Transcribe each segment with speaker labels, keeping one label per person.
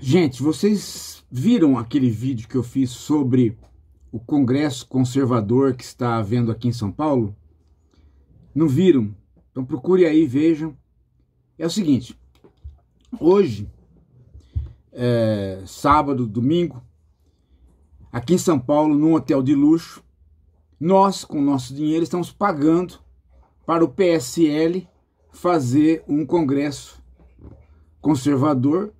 Speaker 1: Gente, vocês viram aquele vídeo que eu fiz sobre o Congresso Conservador que está havendo aqui em São Paulo? Não viram? Então procure aí, vejam. É o seguinte, hoje, é, sábado, domingo, aqui em São Paulo, num hotel de luxo, nós, com nosso dinheiro, estamos pagando para o PSL fazer um congresso conservador,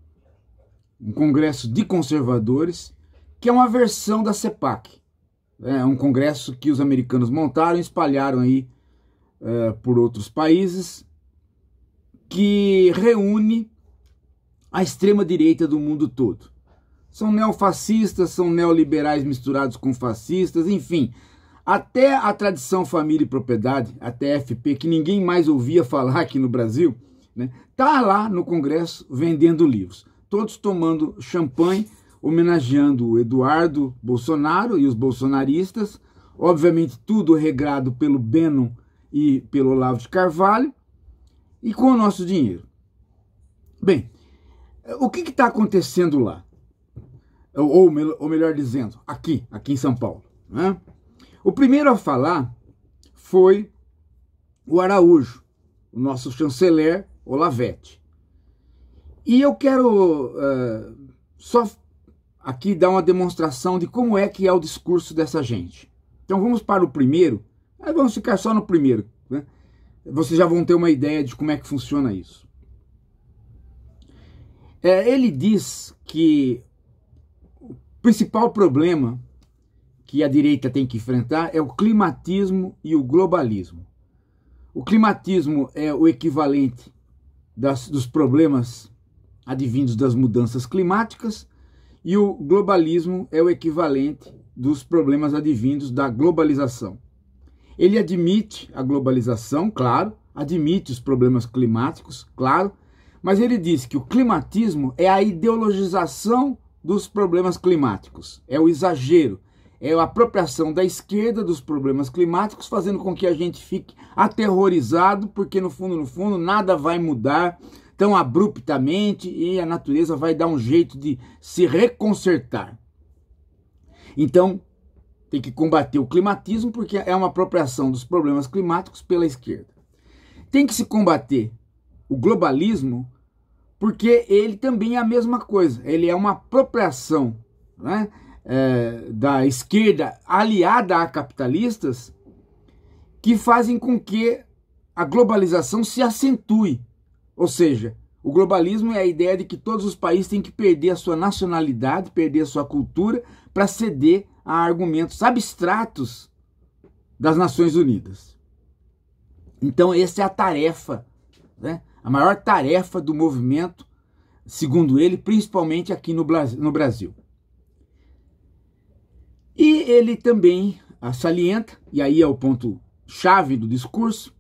Speaker 1: um congresso de conservadores, que é uma versão da CEPAC. É um congresso que os americanos montaram e espalharam aí é, por outros países, que reúne a extrema-direita do mundo todo. São neofascistas, são neoliberais misturados com fascistas, enfim. Até a tradição família e propriedade, até FP, que ninguém mais ouvia falar aqui no Brasil, né? Tá lá no Congresso vendendo livros, todos tomando champanhe, homenageando o Eduardo Bolsonaro e os bolsonaristas, obviamente tudo regrado pelo Bennon e pelo Olavo de Carvalho, e com o nosso dinheiro. Bem, o que está acontecendo lá? Ou, ou, melhor dizendo, aqui, aqui em São Paulo. Né? O primeiro a falar foi o Araújo, o nosso chanceler Olavete. E eu quero uh, só aqui dar uma demonstração de como é que é o discurso dessa gente. Então vamos para o primeiro, aí vamos ficar só no primeiro. Né? Vocês já vão ter uma ideia de como é que funciona isso. É, ele diz que o principal problema que a direita tem que enfrentar é o climatismo e o globalismo. O climatismo é o equivalente das, dos problemas advindos das mudanças climáticas, e o globalismo é o equivalente dos problemas advindos da globalização. Ele admite a globalização, claro, admite os problemas climáticos, claro, mas ele diz que o climatismo é a ideologização dos problemas climáticos, é o exagero, é a apropriação da esquerda dos problemas climáticos, fazendo com que a gente fique aterrorizado, porque no fundo, no fundo, nada vai mudar tão abruptamente e a natureza vai dar um jeito de se reconsertar. Então, tem que combater o climatismo, porque é uma apropriação dos problemas climáticos pela esquerda. Tem que se combater o globalismo, porque ele também é a mesma coisa, ele é uma apropriação, né? é, da esquerda aliada a capitalistas que fazem com que a globalização se acentue. Ou seja, o globalismo é a ideia de que todos os países têm que perder a sua nacionalidade, perder a sua cultura, para ceder a argumentos abstratos das Nações Unidas. Então, essa é a tarefa, né? a maior tarefa do movimento, segundo ele, principalmente aqui no Brasil. E ele também salienta, e aí é o ponto chave do discurso,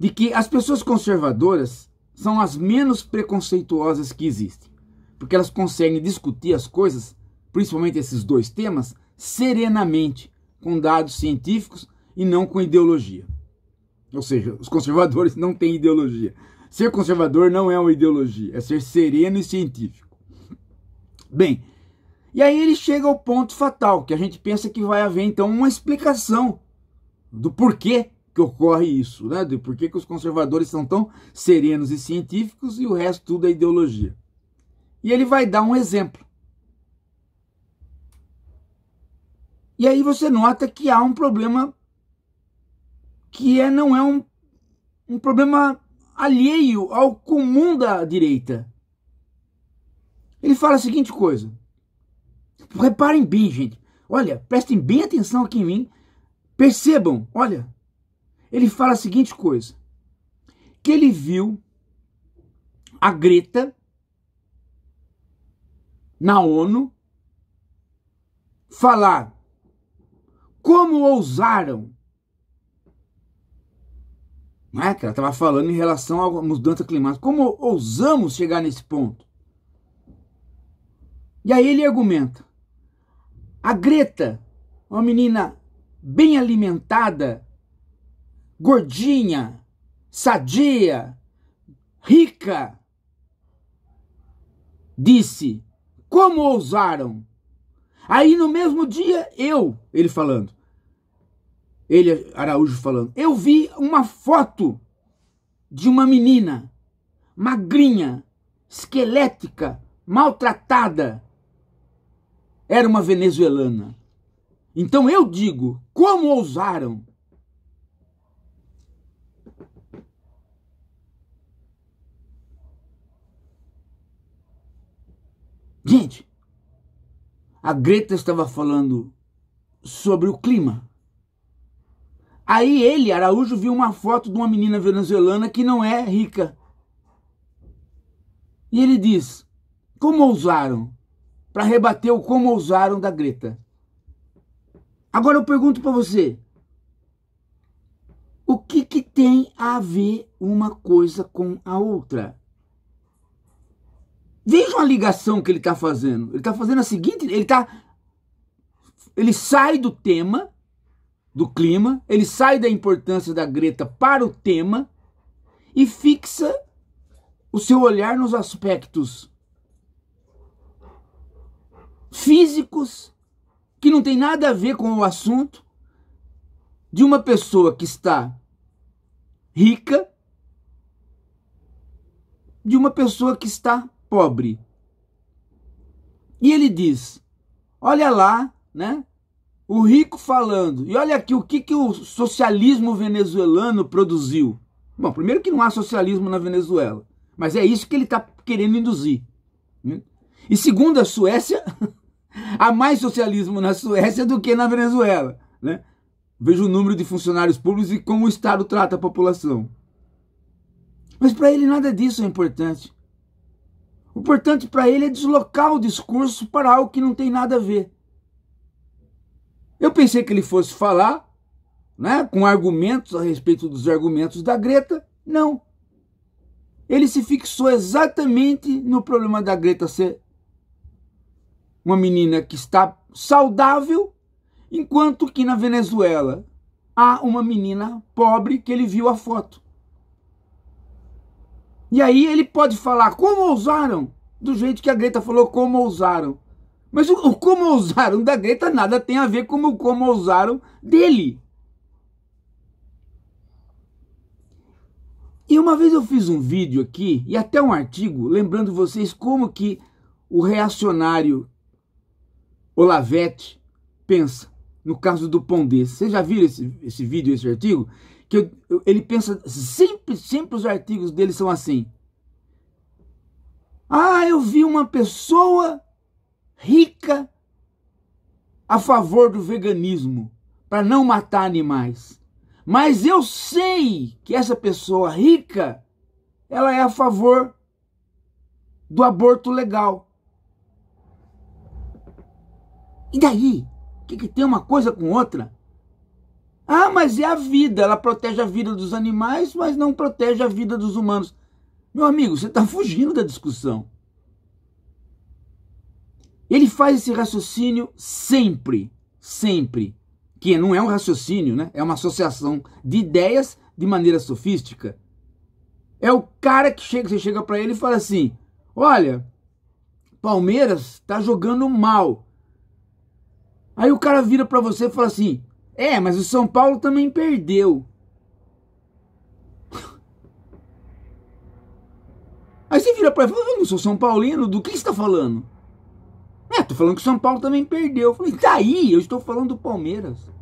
Speaker 1: de que as pessoas conservadoras são as menos preconceituosas que existem, porque elas conseguem discutir as coisas, principalmente esses dois temas, serenamente, com dados científicos e não com ideologia. Ou seja, os conservadores não têm ideologia. Ser conservador não é uma ideologia, é ser sereno e científico. Bem, e aí ele chega ao ponto fatal, que a gente pensa que vai haver então uma explicação do porquê que ocorre isso, né? Do porquê que os conservadores são tão serenos e científicos e o resto tudo é ideologia. E ele vai dar um exemplo. E aí você nota que há um problema que é, não é um, um problema alheio ao comum da direita. Ele fala a seguinte coisa: Reparem bem, gente. Olha, prestem bem atenção aqui em mim. Percebam, olha. Ele fala a seguinte coisa: que ele viu a Greta na ONU falar como ousaram. Não é que ela estava falando em relação à mudança climática. Como ousamos chegar nesse ponto? E aí ele argumenta. A Greta, uma menina bem alimentada, gordinha, sadia, rica, disse: Como ousaram? Aí no mesmo dia, eu, ele falando, ele, Araújo, falando, eu vi uma foto de uma menina magrinha, esquelética, maltratada, era uma venezuelana. Então eu digo, como ousaram? Gente, a Greta estava falando sobre o clima. Aí ele, Araújo, viu uma foto de uma menina venezuelana que não é rica. E ele diz: Como ousaram? para rebater o como ousaram da Greta. Agora eu pergunto para você, o que, que tem a ver uma coisa com a outra? Veja uma ligação que ele está fazendo. Ele está fazendo a seguinte: ele tá, ele sai do tema, do clima, ele sai da importância da Greta para o tema e fixa o seu olhar nos aspectos físicos que não tem nada a ver com o assunto de uma pessoa que está rica de uma pessoa que está pobre. E ele diz: "Olha lá, né? O rico falando. E olha aqui o que que o socialismo venezuelano produziu. Bom, primeiro que não há socialismo na Venezuela, mas é isso que ele está querendo induzir. Né? E segundo, a Suécia Há mais socialismo na Suécia do que na Venezuela. Né? Veja o número de funcionários públicos e como o Estado trata a população. Mas para ele nada disso é importante. O importante para ele é deslocar o discurso para algo que não tem nada a ver. Eu pensei que ele fosse falar né, com argumentos a respeito dos argumentos da Greta. Não. Ele se fixou exatamente no problema da Greta ser uma menina que está saudável, enquanto que na Venezuela há uma menina pobre que ele viu a foto. E aí ele pode falar como ousaram, do jeito que a Greta falou como ousaram. Mas o, o como ousaram da Greta nada tem a ver com o como ousaram dele. E uma vez eu fiz um vídeo aqui e até um artigo lembrando vocês como que o reacionário Olavete pensa no caso do Pondesse. Vocês já viram esse, esse vídeo, esse artigo? Que eu, eu, ele pensa, sempre, sempre os artigos dele são assim. Ah, eu vi uma pessoa rica a favor do veganismo, para não matar animais. Mas eu sei que essa pessoa rica, ela é a favor do aborto legal. E daí? O que, que tem uma coisa com outra? Ah, mas é a vida. Ela protege a vida dos animais, mas não protege a vida dos humanos. Meu amigo, você está fugindo da discussão. Ele faz esse raciocínio sempre, sempre, que não é um raciocínio, né? É uma associação de ideias de maneira sofística. É o cara que chega, você chega para ele e fala assim: "Olha, Palmeiras está jogando mal. Aí o cara vira para você e fala assim: "É, mas o São Paulo também perdeu". Aí você vira para ele e fala: "Eu não sou São Paulino, do que você está falando?" É, tô falando que o São Paulo também perdeu. Eu falei: "Daí, tá eu estou falando do Palmeiras".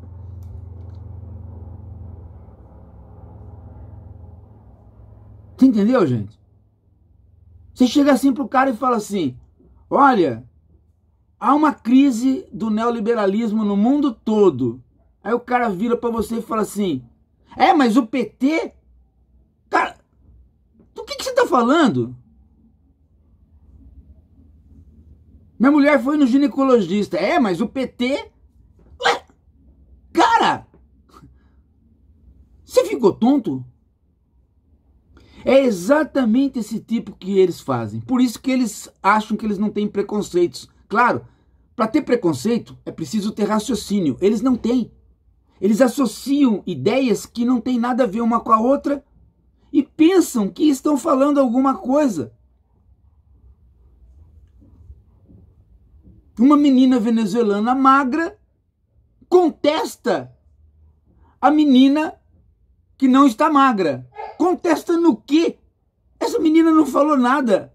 Speaker 1: Você entendeu, gente? Você chega assim pro cara e fala assim: "Olha, Há uma crise do neoliberalismo no mundo todo. Aí o cara vira para você e fala assim: É, mas o PT. Cara, do que, que você tá falando? Minha mulher foi no ginecologista. É, mas o PT. Ué, cara! Você ficou tonto? É exatamente esse tipo que eles fazem. Por isso que eles acham que eles não têm preconceitos. Claro, para ter preconceito é preciso ter raciocínio. Eles não têm. Eles associam ideias que não têm nada a ver uma com a outra e pensam que estão falando alguma coisa. Uma menina venezuelana magra contesta a menina que não está magra. Contesta no quê? Essa menina não falou nada.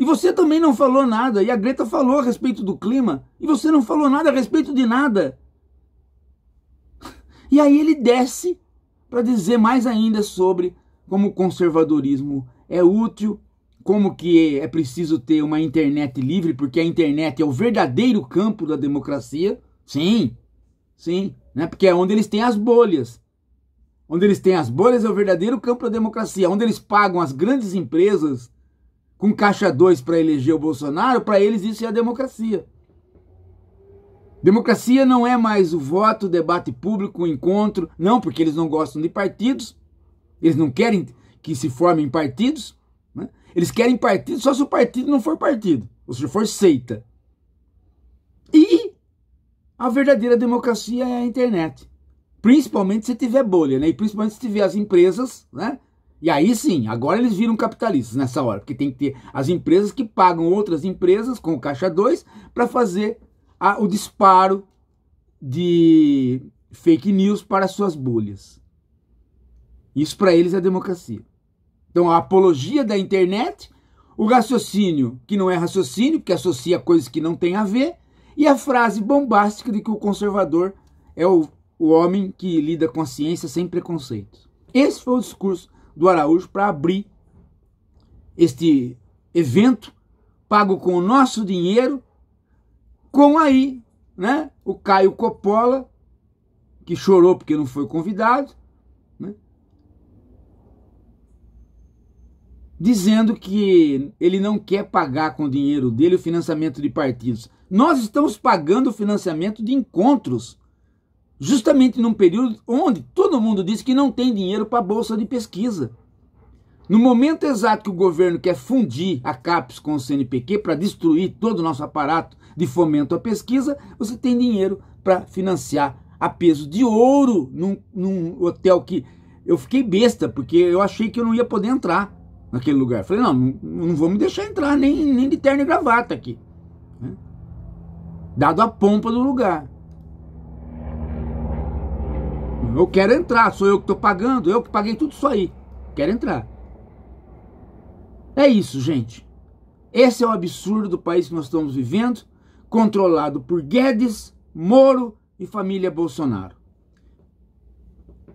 Speaker 1: E você também não falou nada. E a Greta falou a respeito do clima. E você não falou nada a respeito de nada. E aí ele desce para dizer mais ainda sobre como o conservadorismo é útil, como que é preciso ter uma internet livre, porque a internet é o verdadeiro campo da democracia. Sim, sim, né? porque é onde eles têm as bolhas. Onde eles têm as bolhas é o verdadeiro campo da democracia, onde eles pagam as grandes empresas com caixa 2 para eleger o Bolsonaro, para eles isso é a democracia. Democracia não é mais o voto, o debate público, o encontro, não, porque eles não gostam de partidos, eles não querem que se formem partidos, né? eles querem partido só se o partido não for partido, ou se for seita. E a verdadeira democracia é a internet. Principalmente se tiver bolha, né? E principalmente se tiver as empresas, né? E aí sim, agora eles viram capitalistas nessa hora, porque tem que ter as empresas que pagam outras empresas com o caixa 2 para fazer a, o disparo de fake news para suas bolhas. Isso para eles é democracia. Então a apologia da internet, o raciocínio que não é raciocínio, que associa coisas que não tem a ver, e a frase bombástica de que o conservador é o, o homem que lida com a ciência sem preconceitos. Esse foi o discurso do Araújo para abrir este evento pago com o nosso dinheiro, com aí, né, o Caio Coppola, que chorou porque não foi convidado, né, dizendo que ele não quer pagar com o dinheiro dele o financiamento de partidos. Nós estamos pagando o financiamento de encontros justamente num período onde todo mundo diz que não tem dinheiro para bolsa de pesquisa. No momento exato que o governo quer fundir a CAPES com o CNPq para destruir todo o nosso aparato de fomento à pesquisa, você tem dinheiro para financiar a peso de ouro num, num, hotel que eu fiquei besta, porque eu achei que eu não ia poder entrar naquele lugar. Falei, não, não, não vou me deixar entrar, nem, nem de terno e gravata aqui. Né? Dado a pompa do lugar eu quero entrar, sou eu que estou pagando, eu que paguei tudo isso aí. Quero entrar. É isso, gente. Esse é o absurdo do país que nós estamos vivendo, controlado por Guedes, Moro e família Bolsonaro.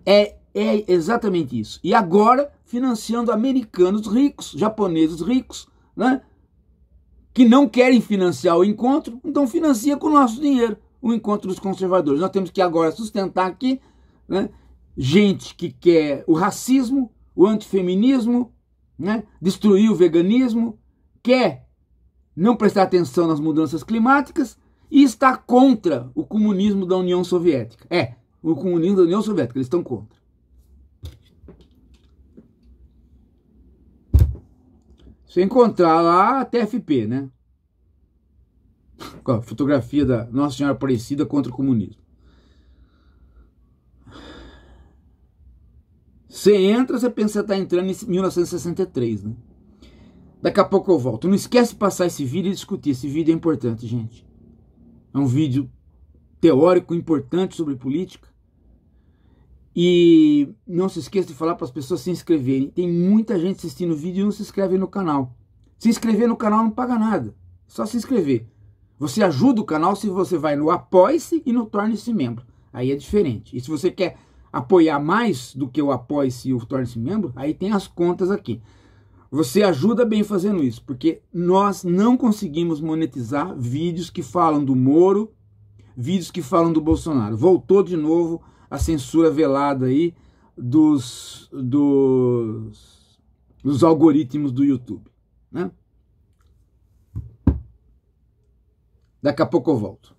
Speaker 1: É, é exatamente isso. E agora financiando americanos ricos, japoneses ricos, né? que não querem financiar o encontro, então financia com o nosso dinheiro o encontro dos conservadores. Nós temos que agora sustentar aqui né? gente que quer o racismo, o antifeminismo, né? destruir o veganismo, quer não prestar atenção nas mudanças climáticas e está contra o comunismo da União Soviética. É, o comunismo da União Soviética, eles estão contra. Você encontrar lá a TFP, né? Com a fotografia da Nossa Senhora Aparecida contra o comunismo. Você entra, você pensa que está entrando em 1963, né? Daqui a pouco eu volto. Não esquece de passar esse vídeo e discutir. Esse vídeo é importante, gente. É um vídeo teórico importante sobre política. E não se esqueça de falar para as pessoas se inscreverem. Tem muita gente assistindo o vídeo e não se inscreve no canal. Se inscrever no canal não paga nada. só se inscrever. Você ajuda o canal se você vai no Apoie-se e no Torne-se Membro. Aí é diferente. E se você quer apoiar mais do que o apoie-se ou torne-se membro, aí tem as contas aqui. Você ajuda bem fazendo isso, porque nós não conseguimos monetizar vídeos que falam do Moro, vídeos que falam do Bolsonaro. Voltou de novo a censura velada aí dos, dos, dos algoritmos do YouTube. Né? Daqui a pouco eu volto.